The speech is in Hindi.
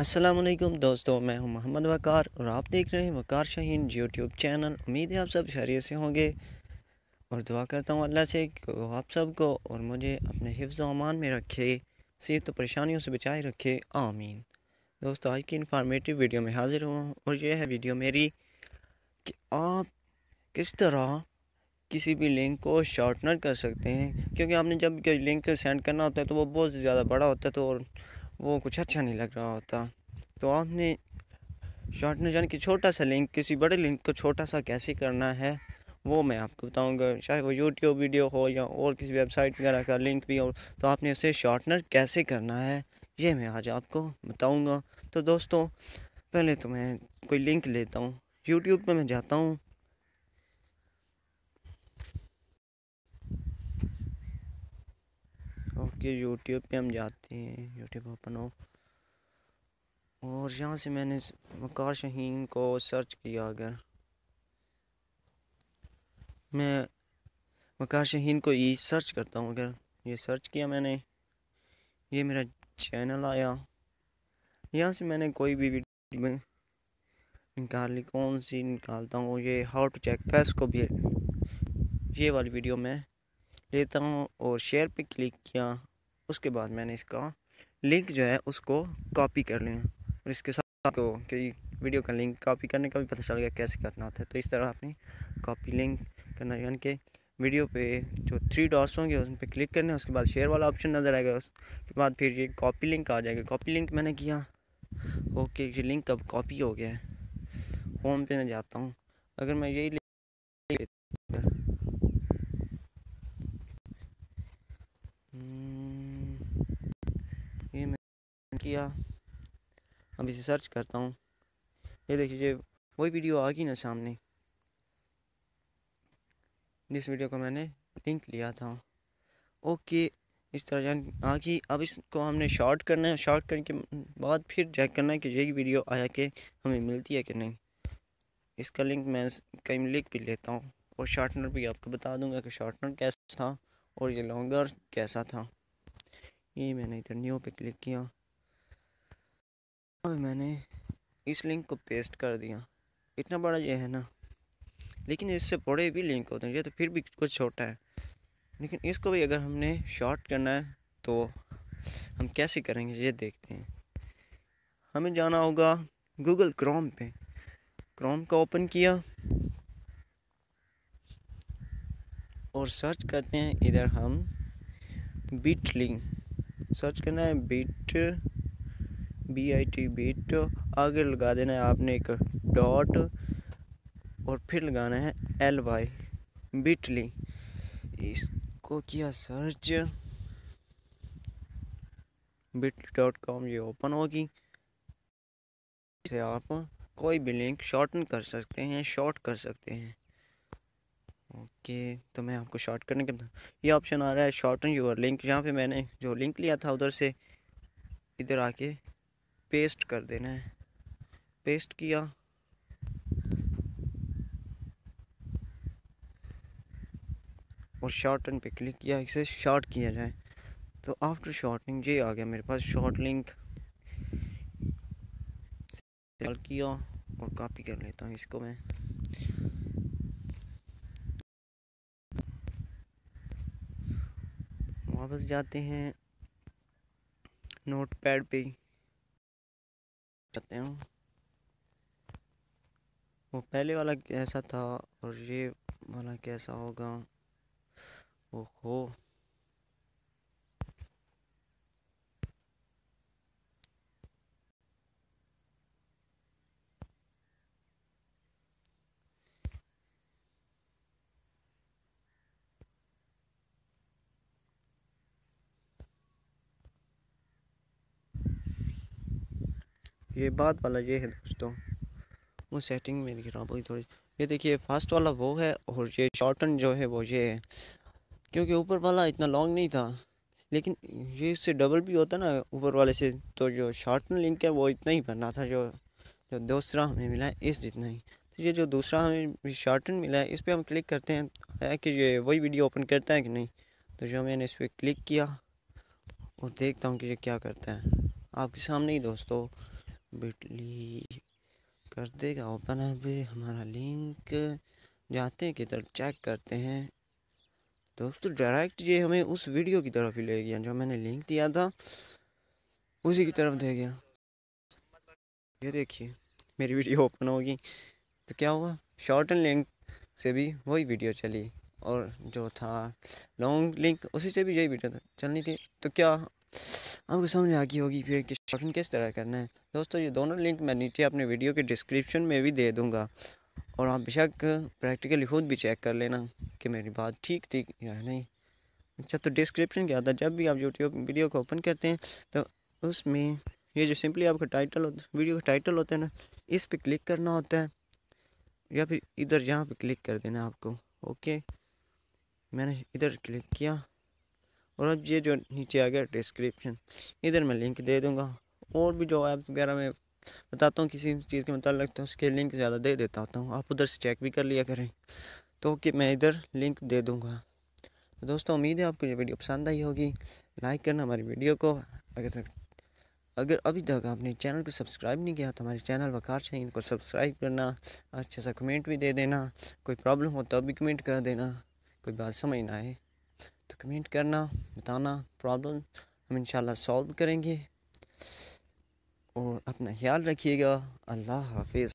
असलम दोस्तों मैं हूं मोहम्मद वकार और आप देख रहे हैं वकार शाहीन यूट्यूब चैनल उम्मीद है आप सब शरीर से होंगे और दुआ करता हूं अल्लाह से आप सबको और मुझे अपने हिफ्ज़ अमान में रखे सिर्फ तो परेशानियों से बचाए रखे आमीन दोस्तों आज की इन्फॉर्मेटिव वीडियो में हाज़िर हुआ और यह है वीडियो मेरी कि आप किस तरह किसी भी लिंक को शॉर्टनर कर सकते हैं क्योंकि आपने जब लिंक सेंड करना होता है तो वो बहुत ज़्यादा बड़ा होता है तो वो कुछ अच्छा नहीं लग रहा होता तो आपने शॉर्ट नोशन की छोटा सा लिंक किसी बड़े लिंक को छोटा सा कैसे करना है वो मैं आपको बताऊंगा चाहे वो यूट्यूब वीडियो हो या और किसी वेबसाइट वगैरह का लिंक भी हो तो आपने उसे शॉर्टनर कैसे करना है ये मैं आज आपको बताऊंगा तो दोस्तों पहले तो मैं कोई लिंक लेता हूँ यूट्यूब पर मैं जाता हूँ ओके यूट्यूब पे हम जाते हैं यूट्यूब ओपन हो और यहाँ से मैंने वकार शहीन को सर्च किया अगर मैं वकार शहीन को ये सर्च करता हूँ अगर ये सर्च किया मैंने ये मेरा चैनल आया यहाँ से मैंने कोई भी वीडियो निकाली कौन सी निकालता हूँ ये हाउ टू चेक फेस को भी ये वाली वीडियो मैं लेता हूँ और शेयर पे क्लिक किया उसके बाद मैंने इसका लिंक जो है उसको कॉपी कर लिया और इसके साथ आपको कई वीडियो का लिंक कॉपी करने का भी पता चल गया कैसे करना होता है तो इस तरह आपने कॉपी लिंक करना यानी कि वीडियो पे जो थ्री डॉट्स होंगे उस पर क्लिक करना है उसके बाद शेयर वाला ऑप्शन नज़र आएगा उसके बाद फिर ये कॉपी लिंक आ जाएगा कॉपी लिंक मैंने किया ओके ये लिंक अब कॉपी हो गया है होम पे मैं जाता हूँ अगर मैं यही hmm, किया अब इसे सर्च करता हूँ ये देखिए वही वीडियो आ गई ना सामने जिस वीडियो को मैंने लिंक लिया था ओके इस तरह जान आ गई अब इसको हमने शॉर्ट करना है शॉर्ट करने के बाद फिर चेक करना है कि यही वीडियो आया कि हमें मिलती है कि नहीं इसका लिंक मैं कहीं लिख भी लेता हूँ और शार्टनर भी आपको बता दूंगा कि शार्टनर कैसा था और ये लॉन्गर कैसा था ये मैंने इधर न्यू पे क्लिक किया अब मैंने इस लिंक को पेस्ट कर दिया इतना बड़ा ये है ना लेकिन इससे बड़े भी लिंक होते हैं ये तो फिर भी कुछ छोटा है लेकिन इसको भी अगर हमने शॉर्ट करना है तो हम कैसे करेंगे ये देखते हैं हमें जाना होगा गूगल क्रोम पे क्रोम का ओपन किया और सर्च करते हैं इधर हम बीट लिंक सर्च करना है bit B I T bit आगे लगा देना है आपने एक डॉट और फिर लगाना है एल वाई बिटली इसको किया सर्च बिट डॉट कॉम ये ओपन होगी इसे आप कोई भी लिंक शॉर्टन कर सकते हैं शॉर्ट कर सकते हैं ओके तो मैं आपको शॉर्ट करने के ये ऑप्शन आ रहा है शॉर्टन यूर लिंक यहाँ पे मैंने जो लिंक लिया था उधर से इधर आके पेस्ट कर देना है पेस्ट किया और शॉर्टन पे क्लिक किया इसे शॉर्ट किया जाए तो आफ्टर शॉर्टनिंग ये आ गया मेरे पास शॉर्ट लिंक किया और कॉपी कर लेता हूँ इसको मैं वापस जाते हैं नोट पैड ही करते हैं वो पहले वाला कैसा था और ये वाला कैसा होगा ओहो ये बाद वाला ये है दोस्तों वो सेटिंग मेरी ख़राब हुई थोड़ी ये देखिए फास्ट वाला वो है और ये शॉर्टन जो है वो ये है क्योंकि ऊपर वाला इतना लॉन्ग नहीं था लेकिन ये इससे डबल भी होता ना ऊपर वाले से तो जो शॉर्टन लिंक है वो इतना ही बनना था जो जो दूसरा हमें मिला है इस जितना ही तो ये जो दूसरा हमें शॉर्टन मिला है इस पर हम क्लिक करते हैं आया कि ये वही वीडियो ओपन करता है कि नहीं तो जो मैंने इस पर क्लिक किया और देखता हूँ कि ये क्या करता है आपके सामने ही दोस्तों बिटली कर देगा ओपन अब हमारा लिंक जाते हैं किधर चेक करते हैं दोस्तों डायरेक्ट ये हमें उस वीडियो की तरफ ही ले गया जो मैंने लिंक दिया था उसी की तरफ दे गया ये देखिए मेरी वीडियो ओपन होगी तो क्या हुआ शॉर्ट एंड लिंक से भी वही वीडियो चली और जो था लॉन्ग लिंक उसी से भी यही वीडियो चलनी थी तो क्या आपको समझ आ गई होगी फिर ऑप्शन किस तरह करना है दोस्तों ये दोनों लिंक मैं नीचे अपने वीडियो के डिस्क्रिप्शन में भी दे दूँगा और आप बेशक प्रैक्टिकली खुद भी चेक कर लेना कि मेरी बात ठीक थी या नहीं अच्छा तो डिस्क्रिप्शन क्या था जब भी आप यूट्यूब वीडियो को ओपन करते हैं तो उसमें ये जो सिंपली आपका टाइटल होता वीडियो का टाइटल होता है ना इस पर क्लिक करना होता है या फिर इधर यहाँ पर क्लिक कर देना आपको ओके मैंने इधर क्लिक किया और अब ये जो नीचे आ गया डिस्क्रिप्शन इधर मैं लिंक दे दूँगा और भी जो ऐप वगैरह में बताता हूँ किसी चीज़ के मतलब तो उसके लिंक ज़्यादा दे देता होता हूँ आप उधर से चेक भी कर लिया करें तो कि मैं इधर लिंक दे दूँगा तो दोस्तों उम्मीद है आपको ये वीडियो पसंद आई होगी लाइक करना हमारी वीडियो को अगर तक अगर अभी तक आपने चैनल को सब्सक्राइब नहीं किया तो हमारे चैनल वकार चाहिए इनको सब्सक्राइब करना अच्छा सा कमेंट भी दे देना कोई प्रॉब्लम हो तो भी कमेंट कर देना कोई बात समझ ना आए तो कमेंट करना बताना प्रॉब्लम हम इंशाल्लाह सॉल्व करेंगे और अपना ख्याल रखिएगा अल्लाह हाफिज़